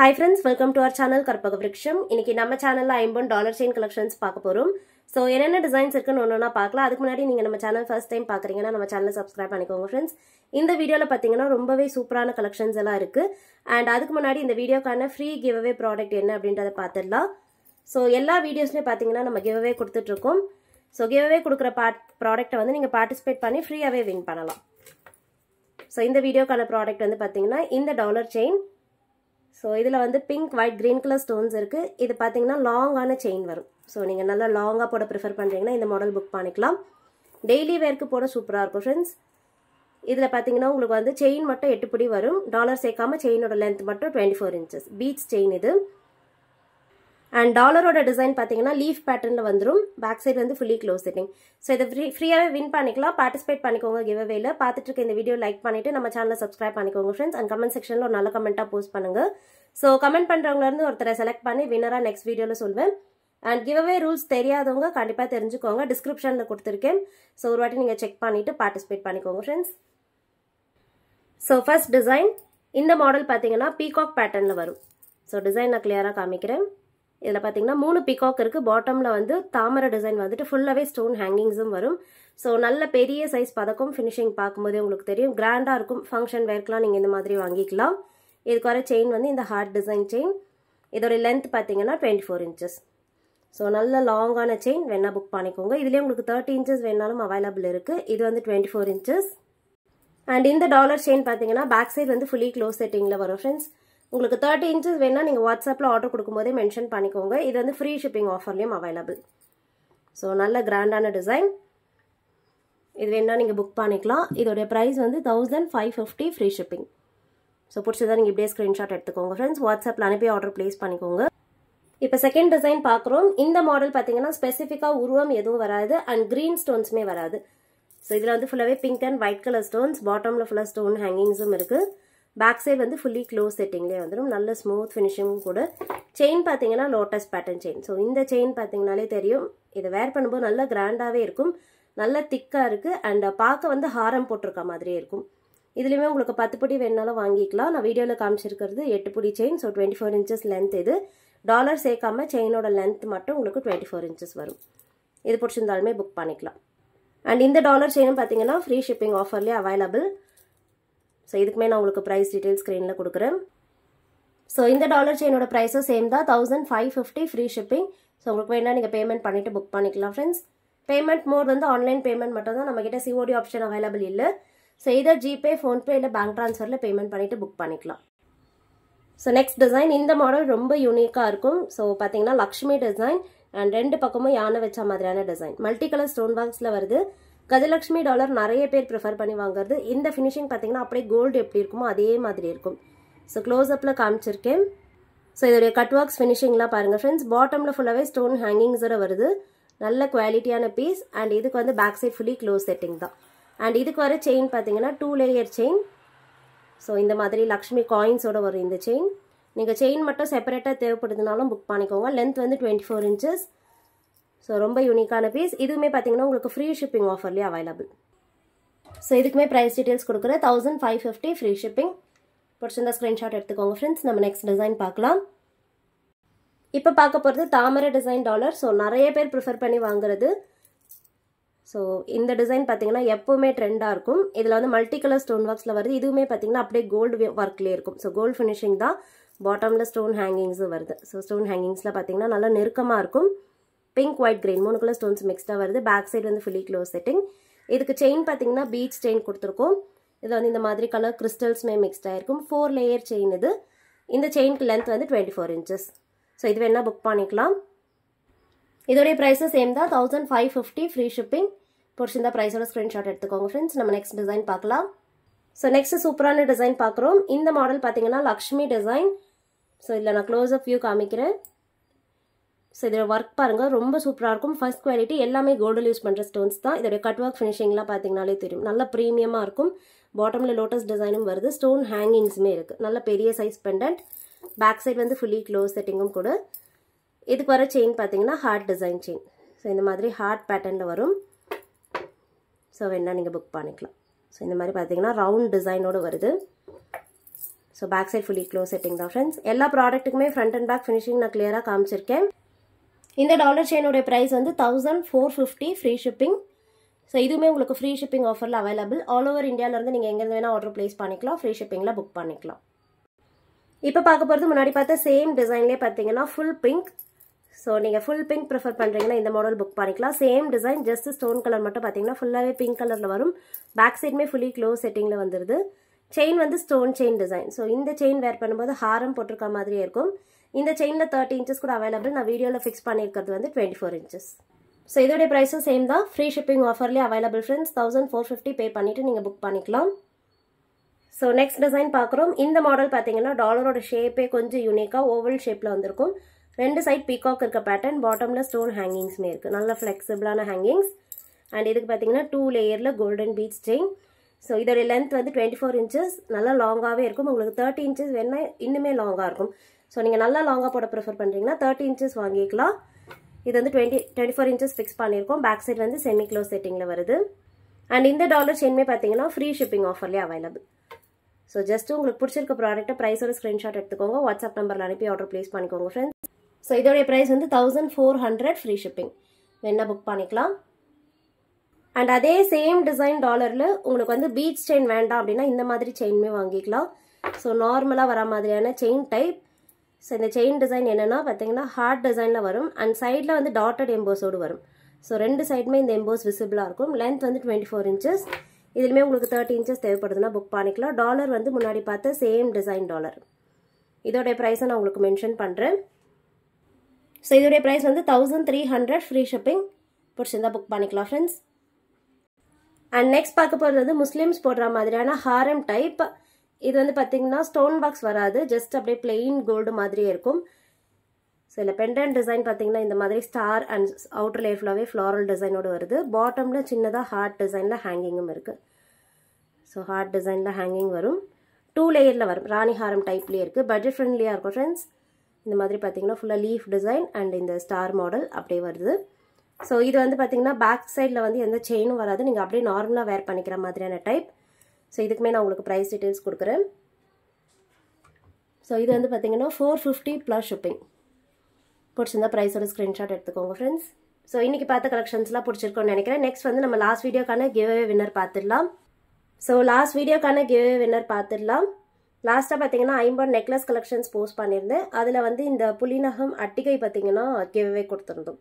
hi friends welcome to our channel Karpaga Virutcham இன்னைக்கு நம்ம சேனலில் ஐம்பன் டாலர் செயின் கலெக்ஷன்ஸ் பார்க்க போகிறோம் ஸோ என்னென்ன டிசைன்ஸ் இருக்குன்னு ஒன்றா பார்க்கலாம் அதுக்கு முன்னாடி நீங்கள் நம்ம சேனல் ஃபர்ஸ்ட் டைம் பார்க்குறீங்கன்னா நம்ம சேனல் சப்ஸ்கிரைப் பண்ணிக்கோங்க ஃப்ரெண்ட்ஸ் இந்த வீடியோவில் பார்த்தீங்கன்னா ரொம்பவே சூப்பரான கலெக்ஷன்ஸ் எல்லாம் இருக்குது அண்ட் அதுக்கு முன்னாடி இந்த வீடியோக்கான ஃப்ரீ கிவ்அவே ப்ராடக்ட் என்ன அப்படின்றத பார்த்துடலாம் ஸோ எல்லா வீடியோஸ்லேயும் பார்த்தீங்கன்னா நம்ம கிவ்அவே கொடுத்துட்ருக்கோம் ஸோ கிவ்அவே கொடுக்குற பார்ட் ப்ராடக்ட்டை வந்து நீங்கள் பார்ட்டிசிபேட் பண்ணி ஃப்ரீயாகவே வின் பண்ணலாம் ஸோ இந்த வீடியோக்கான ப்ராடக்ட் வந்து பார்த்தீங்கன்னா இந்த டாலர் செயின் ஸோ இதில் வந்து pink white green colour stones இருக்குது இது பார்த்தீங்கன்னா லாங்கான செயின் வரும் ஸோ நீங்கள் நல்லா லாங்காக போட ப்ரிஃபர் பண்ணுறீங்கன்னா இந்த மாடல் புக் பண்ணிக்கலாம் டெய்லி வேர்க்கு போட சூப்பராக இருக்கும் ஃப்ரெண்ட்ஸ் இதில் பார்த்தீங்கன்னா உங்களுக்கு வந்து செயின் மட்டும் எட்டு பிடி வரும் டாலர் சேர்க்காம செயினோட லென்த் மட்டும் twenty four inches peach chain இது அண்ட் டாலரோட டிசைன் பார்த்தீங்கன்னா லீஃப் பேட்டர்னில் வந்துடும் பேக் சைடு வந்து ஃபுல்லி க்ளோஸ் செட்டிங் ஸோ இதை ஃப்ரீ ஃப்ரீயாகவே வின் பண்ணிக்கலாம் பார்ட்டிசிபேட் பண்ணிக்கோங்க கிவ் அவேல பார்த்துட்டு இருக்க இந்த வீடியோ லைக் பண்ணிவிட்டு நம்ம சேனலை சப்ஸ்கிரைப் பண்ணிக்கோங்க ஃப்ரெண்ட்ஸ் அண்ட் கமெண்ட் செக்ஷனில் ஒரு நல்ல கமெண்ட்டாக போஸ்ட் பண்ணுங்கள் ஸோ கமெண்ட் பண்ணுறவங்கலேருந்து ஒருத்தரை செலக்ட் பண்ணி வின்னராக நெக்ஸ்ட் வீடியோவில் சொல்வேன் அண்ட் கிவ்வே ரூல்ஸ் தெரியாதவங்க கண்டிப்பாக தெரிஞ்சுக்கோங்க டிஸ்கிரிப்ஷனில் கொடுத்துருக்கேன் ஸோ ஒரு வாட்டி நீங்கள் செக் பண்ணிவிட்டு பார்ட்டிசிபேட் பண்ணிக்கோங்க ஃப்ரெண்ட்ஸ் ஸோ ஃபர்ஸ்ட் டிசைன் இந்த மாடல் பார்த்தீங்கன்னா பீகாக் பேட்டர்னில் வரும் ஸோ டிசைன் நான் கிளியராக காமிக்கிறேன் இதில் பார்த்தீங்கன்னா மூணு பிகாக் இருக்குது பாட்டமில் வந்து தாமரை டிசைன் வந்துட்டு ஃபுல்லாகவே ஸ்டோன் ஹேங்கிங்ஸும் வரும் ஸோ நல்ல பெரிய சைஸ் பதக்கம் ஃபினிஷிங் பார்க்கும்போது உங்களுக்கு தெரியும் கிராண்டாக இருக்கும் ஃபங்க்ஷன் வேர்க்கெலாம் நீங்கள் இந்த மாதிரி வாங்கிக்கலாம் இதுக்கு வர செயின் வந்து இந்த ஹார்ட் டிசைன் செயின் இதோட லென்த் பார்த்தீங்கன்னா டுவெண்ட்டி ஃபோர் இன்ச்சஸ் ஸோ நல்ல லாங்கான செயின் வேணால் புக் பண்ணிக்கோங்க இதுலேயே உங்களுக்கு தேர்ட்டி இன்ச்சஸ் வேணாலும் அவைலபிள் இருக்குது இது வந்து டுவெண்ட்டி ஃபோர் இன்ச்சஸ் அண்ட் இந்த டாலர் செயின் பார்த்தீங்கன்னா பேக் சைடு வந்து ஃபுல்லி க்ளோஸ் செட்டிங்கில் வரும் ஃப்ரெண்ட்ஸ் உங்களுக்கு தேர்ட்டி இன்ச்சஸ் வேணால் நீங்கள் வாட்ஸ்அப்பில் ஆர்டர் கொடுக்கும்போதே மென்ஷன் பண்ணிக்கோங்க இது வந்து ஃப்ரீ ஷிப்பிங் ஆஃபர்லேயும் அவைலபிள் ஸோ நல்ல கிராண்டான டிசைன் இது வேணால் நீங்கள் புக் பண்ணிக்கலாம் இதோடைய ப்ரைஸ் வந்து thousand five fifty free shipping so பிடிச்சதா நீங்கள் இப்படியே ஸ்க்ரீன்ஷாட் எடுத்துக்கோங்க ஃப்ரெண்ட்ஸ் வாட்ஸ்அப்பில் அனுப்பி ஆர்டர் ப்ளேஸ் பண்ணிக்கோங்க இப்போ செகண்ட் டிசைன் பார்க்குறோம் இந்த மாடல் பார்த்தீங்கன்னா ஸ்பெசிஃபிக்காக உருவம் எதுவும் வராது அண்ட் க்ரீன் ஸ்டோன்ஸுமே வராது ஸோ இதில் வந்து ஃபுல்லாகவே pink and white colour stones பாட்டமில் ஃபுல்லாக ஸ்டோன் ஹேங்கிங்ஸும் இருக்குது பேக் சைடு வந்து ஃபுல்லி க்ளோஸ் செட்டிங்லேயே வந்துடும் நல்ல ஸ்மூத் ஃபினிஷிங்கும் கூட செயின் பார்த்தீங்கன்னா லோட்டஸ் பேட்டர்ன் செயின் ஸோ இந்த செயின் பார்த்தீங்கனாலே தெரியும் இதை வேர் பண்ணும்போது நல்லா கிராண்டாகவே இருக்கும் நல்ல திக்காக இருக்குது அண்ட் பார்க்க வந்து ஹாரம் போட்டிருக்க மாதிரியே இருக்கும் இதுலேயுமே உங்களுக்கு பத்து பொடி வேணுனாலும் வாங்கிக்கலாம் நான் வீடியோவில் காமிச்சிருக்கிறது எட்டு பொடி chain so twenty four inches length இது டாலர் சேர்க்காம செயினோட லென்த் மட்டும் உங்களுக்கு டுவெண்ட்டி ஃபோர் இன்ச்சஸ் வரும் இது பிடிச்சிருந்தாலுமே புக் பண்ணிக்கலாம் அண்ட் இந்த டாலர் செயினும் பார்த்தீங்கன்னா ஃப்ரீ ஷிப்பிங் ஆஃபர்லேயே அவைலபிள் ஸோ இதுக்குமே நான் உங்களுக்கு ப்ரைஸ் டீட்டெயில்ஸ் ஸ்க்ரீனில் கொடுக்குறேன் ஸோ இந்த டாலர் செயினோட ப்ரைஸும் சேம் தான் thousand five fifty free shipping so உங்களுக்கு வேணால் நீங்கள் பேமெண்ட் பண்ணிவிட்டு புக் பண்ணிக்கலாம் ஃப்ரெண்ட்ஸ் பேமெண்ட் மோட் வந்து ஆன்லைன் பேமெண்ட் மட்டும் தான் நம்மக்கிட்ட சிஓடி ஆப்ஷன் அவைலபிள் இல்லை ஸோ இதை ஜிபே ஃபோன்பே இல்லை பேங்க் ட்ரான்ஸ்ஃபரில் பேமெண்ட் பண்ணிவிட்டு புக் பண்ணிக்கலாம் ஸோ நெக்ஸ்ட் டிசைன் இந்த மாடல் ரொம்ப யூனிக்காக இருக்கும் ஸோ பார்த்தீங்கன்னா லக்ஷ்மி டிசைன் அண்ட் ரெண்டு பக்கமும் யானை வச்ச மாதிரியான டிசைன் மல்டி கலர் ஸ்டோன் பாக்ஸில் வருது கஜலட்சுமி டாலர் நிறைய பேர் ப்ரிஃபர் பண்ணி வாங்குறது இந்த ஃபினிஷிங் பார்த்தீங்கன்னா அப்படியே கோல்டு எப்படி இருக்குமோ அதே மாதிரி இருக்கும் ஸோ க்ளோஸ்அப்பில் காமிச்சிருக்கேன் ஸோ இதோடைய கட் ஒர்க்ஸ் ஃபினிஷிங்லாம் பாருங்கள் ஃப்ரெண்ட்ஸ் பாட்டமில் ஃபுல்லாகவே ஸ்டோன் ஹேங்கிங்ஸோட வருது நல்ல குவாலிட்டியான பீஸ் அண்ட் இதுக்கு வந்து back side fully close setting தான் அண்ட் இதுக்கு வர செயின் பார்த்தீங்கன்னா டூ லேயர் செயின் ஸோ இந்த மாதிரி லக்ஷ்மி காயின்ஸோட வரும் இந்த செயின் நீங்கள் செயின் மட்டும் செப்பரேட்டாக தேவைப்படுதுனாலும் புக் பண்ணிக்கோங்க லென்த் வந்து டுவெண்ட்டி ஃபோர் இன்ச்சஸ் ஸோ ரொம்ப யூனிக்கான பீஸ் இதுவுமே பார்த்தீங்கன்னா உங்களுக்கு ஃப்ரீ ஷிப்பிங் ஆஃபர்லேயே அவைலபிள் ஸோ இதுக்குமே ப்ரைஸ் டீட்டெயில்ஸ் கொடுக்குற thousand five fifty free shipping பிடிச்சிருந்தா ஸ்க்ரீன்ஷாட் எடுத்துக்கோங்க ஃப்ரெண்ட்ஸ் நம்ம நெக்ஸ்ட் டிசைன் பார்க்கலாம் இப்போ பார்க்க போகிறது தாமரை டிசைன் டாலர் ஸோ நிறைய பேர் ப்ரிஃபர் பண்ணி வாங்குறது ஸோ இந்த டிசைன் பார்த்தீங்கன்னா எப்போவுமே ட்ரெண்டாக இருக்கும் இதில் வந்து மல்டி கலர் ஸ்டோன் ஒர்க்ஸில் வருது இதுவுமே பார்த்தீங்கன்னா அப்படியே கோல்டு ஒர்க்லேயே இருக்கும் ஸோ கோல்டு ஃபினிஷிங் தான் பாட்டமில் ஸ்டோன் ஹேங்கிங்ஸும் வருது ஸோ ஸ்டோன் ஹேங்கிங்ஸில் பார்த்தீங்கன்னா நல்லா நெருக்கமாக இருக்கும் பிங்க் ஒயிட் கிரீன் மூணு கலர் ஸ்டோன்ஸ் மிக்ஸ்டாக வருது பேக் சைடு வந்து ஃபுல்லி க்ளோஸ் செட்டிங் இதுக்கு செயின் பார்த்தீங்கன்னா பீச் செயின் கொடுத்துருக்கோம் இது வந்து இந்த மாதிரி கலர் கிறிஸ்டல்ஸ்மே மிக்ஸ்ட் ஆகிருக்கும் ஃபோர் லேயர் செயின் இது இந்த செயின்க்கு லென்த் வந்து டுவெண்ட்டி ஃபோர் இன்ச்சஸ் ஸோ இது வேணால் புக் பண்ணிக்கலாம் இதோடைய ப்ரைஸும் சேம் தான் thousand five fifty free shipping பிடிச்சிருந்தா ப்ரைஸோட ஸ்க்ரீன்ஷாட் எடுத்துக்கோங்க ஃப்ரெண்ட்ஸ் நம்ம நெக்ஸ்ட் டிசைன் பார்க்கலாம் ஸோ நெக்ஸ்ட் சூப்பரான டிசைன் பார்க்குறோம் இந்த மாடல் பார்த்தீங்கன்னா லக்ஷ்மி டிசைன் ஸோ இதில் நான் க்ளோஸ் அப் வியூ காமிக்கிறேன் ஸோ இதோட ஒர்க் பாருங்கள் ரொம்ப சூப்பராக இருக்கும் ஃபஸ்ட் குவாலிட்டி எல்லாமே கோல்டில் யூஸ் பண்ணுற ஸ்டோன்ஸ் தான் இதோடைய கட் ஒர்க் ஃபினிஷிங்லாம் பார்த்தீங்கனாலே தெரியும் நல்ல ப்ரீமியமாக இருக்கும் பாட்டமில் லோட்டஸ் டிசைனும் வருது ஸ்டோன் ஹேங்கிங்ஸுமே இருக்குது நல்ல பெரிய சைஸ் பெண்டன்ட் பேக் சைட் வந்து ஃபுல்லி க்ளோஸ் செட்டிங்கும் கூட இதுக்கு வர செயின் பார்த்தீங்கன்னா ஹார்ட் டிசைன் செயின் ஸோ இந்த மாதிரி ஹார்ட் பேட்டர்னில் வரும் ஸோ வேணால் நீங்கள் புக் பண்ணிக்கலாம் ஸோ இந்த மாதிரி பார்த்தீங்கன்னா ரவுண்ட் டிசைனோடு வருது so back side fully close setting தான் ஃப்ரெண்ட்ஸ் எல்லா ப்ராடக்ட்டுக்குமே ஃப்ரண்ட் அண்ட் பேக் ஃபினிஷிங் நான் கிளியராக காமிச்சிருக்கேன் இந்த டாலர் செயினுடைய ப்ரைஸ் வந்து thousand four fifty free shipping so இதுவுமே உங்களுக்கு ஃப்ரீ ஷிப்பிங் ஆஃபரில் அவைலபிள் ஆல் ஓவர் இந்தியாவிலேருந்து நீங்கள் எங்கேருந்து வேணால் ஆர்டர் ப்ளேஸ் பண்ணிக்கலாம் ஃப்ரீ ஷிப்பிங்கில் புக் பண்ணிக்கலாம் இப்போ பார்க்க போகிறது முன்னாடி பார்த்த சேம் டிசைன்லேயே பார்த்தீங்கன்னா ஃபுல் பிங்க் ஸோ நீங்கள் ஃபுல் பிங்க் ப்ரிஃபர் பண்ணுறீங்கன்னா இந்த மாடல் புக் பண்ணிக்கலாம் same design just stone colour மட்டும் பார்த்தீங்கன்னா ஃபுல்லாகவே பிங்க் கலரில் வரும் பேக் சைடுமே ஃபுல்லி க்ளோஸ் செட்டிங்கில் வந்துடுது செயின் வந்து ஸ்டோன் செயின் டிசைன் ஸோ இந்த செயின் வேர் பண்ணும்போது ஹாரம் போட்டிருக்க மாதிரியே இருக்கும் இந்த செயினில் தேர்ட்டி இன்ச்சஸ் கூட அவைலபிள் நான் வீடியோவில் ஃபிக்ஸ் பண்ணியிருக்கிறது வந்து டுவெண்ட்டி ஃபோர் இன்ச்சஸ் ஸோ இதோடைய ப்ரைஸும் சேம் தான் ஃப்ரீ ஷிப்பிங் ஆஃபர்லேயே available friends thousand four fifty pay பண்ணிவிட்டு நீங்கள் புக் பண்ணிக்கலாம் ஸோ நெக்ஸ்ட் டிசைன் பார்க்குறோம் இந்த மாடல் பார்த்தீங்கன்னா டாலரோட ஷேப்பே கொஞ்சம் யூனிக்காக ஓவல் ஷேப்பில் வந்திருக்கும் ரெண்டு சைட் பீகாக் இருக்க பேட்டர்ன் பாட்டமில் ஸ்டோன் ஹேங்கிங்ஸ்மே இருக்குது நல்ல ஃப்ளெக்சிபிளான ஹேங்கிங்ஸ் அண்ட் இதுக்கு பார்த்தீங்கன்னா டூ லேயரில் கோல்டன் பீச் செயின் ஸோ இதோடைய லென்த் வந்து டுவெண்ட்டி ஃபோர் இன்ச்சஸ் நல்லா லாங்காகவே இருக்கும் உங்களுக்கு தேர்ட்டி இன்ச்சஸ் வேணுன்னா இன்னுமே லாங்காக இருக்கும் ஸோ நீங்கள் நல்லா லாங்காக போட ப்ரிஃபர் பண்ணுறீங்கன்னா தேர்ட்டி இன்ச்சஸ் வாங்கிக்கலாம் இது வந்து twenty twenty four inches fix பண்ணியிருக்கோம் பேக் சைட் வந்து செமி க்ளோஸ் செட்டிங்கில் வருது அண்ட் இந்த டாலர் செயின்மே பார்த்தீங்கன்னா ஃப்ரீ ஷிப்பிங் ஆஃபர்லேயே அவைலபிள் ஸோ ஜஸ்ட்டு உங்களுக்கு பிடிச்சிருக்க ப்ராடக்ட்டை ப்ரைஸோட ஸ்க்ரீன்ஷாட் எடுத்துக்கோங்க வாட்ஸ்அப் நம்பரில் அனுப்பி ஆர்டர் ப்ளேஸ் பண்ணிக்கோங்க ஃப்ரெண்ட்ஸ் ஸோ இதோடைய ப்ரைஸ் வந்து thousand four hundred free shipping வேணால் புக் பண்ணிக்கலாம் அண்ட் அதே சேம் டிசைன் டாலரில் உங்களுக்கு வந்து பீச் செயின் வேண்டாம் அப்படின்னா இந்த மாதிரி செயினுமே வாங்கிக்கலாம் ஸோ நார்மலாக வர மாதிரியான செயின் டைப் ஸோ இந்த செயின் டிசைன் என்னென்னா பார்த்தீங்கன்னா ஹார்ட் டிசைனில் வரும் அண்ட் சைடில் வந்து டாட்டட் எம்போஸோடு வரும் ஸோ ரெண்டு சைடுமே இந்த எம்போஸ் விசிபிளாக இருக்கும் லென்த் வந்து டுவெண்ட்டி ஃபோர் இன்ச்சஸ் இதுலேயுமே உங்களுக்கு தேர்ட்டி இன்ச்சஸ் தேவைப்படுதுன்னா புக் பண்ணிக்கலாம் டாலர் வந்து முன்னாடி பார்த்த சேம் டிசைன் டாலர் இதோடைய ப்ரைஸை நான் உங்களுக்கு மென்ஷன் பண்ணுறேன் ஸோ இதோடைய ப்ரைஸ் வந்து thousand three hundred free shipping பிடிச்சிருந்தா புக் பண்ணிக்கலாம் ஃப்ரெண்ட்ஸ் அண்ட் நெக்ஸ்ட் பார்க்க போகிறது வந்து முஸ்லீம்ஸ் போடுற மாதிரியான ஹாரம் டைப் இது வந்து பார்த்தீங்கன்னா ஸ்டோன் பாக்ஸ் வராது ஜஸ்ட் அப்படியே பிளெயின் கோல்டு மாதிரியே இருக்கும் ஸோ இதில் பெண்டன் டிசைன் பார்த்தீங்கன்னா இந்த மாதிரி ஸ்டார் அண்ட் அவுட்டர் லேயர் ஃபுல்லாகவே ஃப்ளாரல் டிசைனோடு வருது பாட்டமில் சின்னதாக ஹார்ட் டிசைனில் ஹேங்கிங்கும் இருக்குது ஸோ ஹார்ட் டிசைனில் ஹேங்கிங் வரும் டூ லேயரில் வரும் ராணி ஹாரம் டைப்லேயே இருக்குது பட்ஜெட் ஃப்ரெண்ட்லியாக இருக்கும் ஃப்ரெண்ட்ஸ் இந்த மாதிரி பார்த்தீங்கன்னா ஃபுல்லாக லீஃப் டிசைன் அண்ட் இந்த ஸ்டார் மாடல் அப்படியே வருது ஸோ இது வந்து பார்த்தீங்கன்னா பேக் சைடில் வந்து எந்த செயினும் வராது நீங்கள் அப்படியே நார்மலாக வேர் பண்ணிக்கிற மாதிரியான டைப் ஸோ இதுக்குமே நான் உங்களுக்கு ப்ரைஸ் டீட்டெயில்ஸ் கொடுக்குறேன் ஸோ இது வந்து பார்த்தீங்கன்னா ஃபோர் ஃபிஃப்டி ப்ளஸ் ஷிப்பிங் பிடிச்சிருந்தா ப்ரைஸோட ஸ்க்ரீன்ஷாட் எடுத்துக்கோங்க ஃப்ரெண்ட்ஸ் ஸோ இன்றைக்கி பார்த்த கலெக்ஷன்ஸ்லாம் பிடிச்சிருக்கோன்னு நினைக்கிறேன் நெக்ஸ்ட் வந்து நம்ம லாஸ்ட் வீடியோக்கான கிவ்வே வின்னர் பார்த்துடலாம் ஸோ லாஸ்ட் வீடியோக்கான கிவ்வே வின்னர் பார்த்துடலாம் லாஸ்ட்டாக பார்த்தீங்கன்னா ஐம்பது நெக்லஸ் கலெக்ஷன்ஸ் போஸ்ட் பண்ணியிருந்தேன் அதில் வந்து இந்த புலிநகம் அட்டிகை பார்த்தீங்கன்னா கிவ்வே கொடுத்துருந்தோம்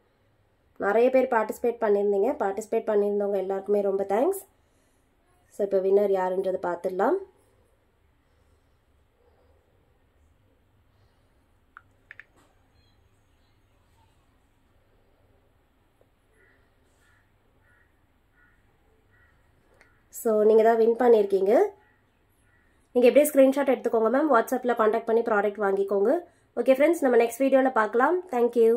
நிறைய பேர் பார்ட்டிசிபேட் பண்ணியிருந்தீங்க பார்ட்டிசிபேட் பண்ணியிருந்தவங்க எல்லாருக்குமே ரொம்ப தேங்க்ஸ் ஸோ இப்போ வின்னர் யாருன்றதை பார்த்துடலாம் ஸோ நீங்கள் தான் வின் பண்ணியிருக்கீங்க நீங்கள் எப்படியே ஸ்க்ரீன்ஷாட் எடுத்துக்கோங்க மேம் வாட்ஸ்அப்பில் காண்டாக்ட் பண்ணி ப்ராடக்ட் வாங்கிக்கோங்க ஓகே ஃப்ரெண்ட்ஸ் நம்ம நெக்ஸ்ட் வீடியோவில் பார்க்கலாம் தேங்க்யூ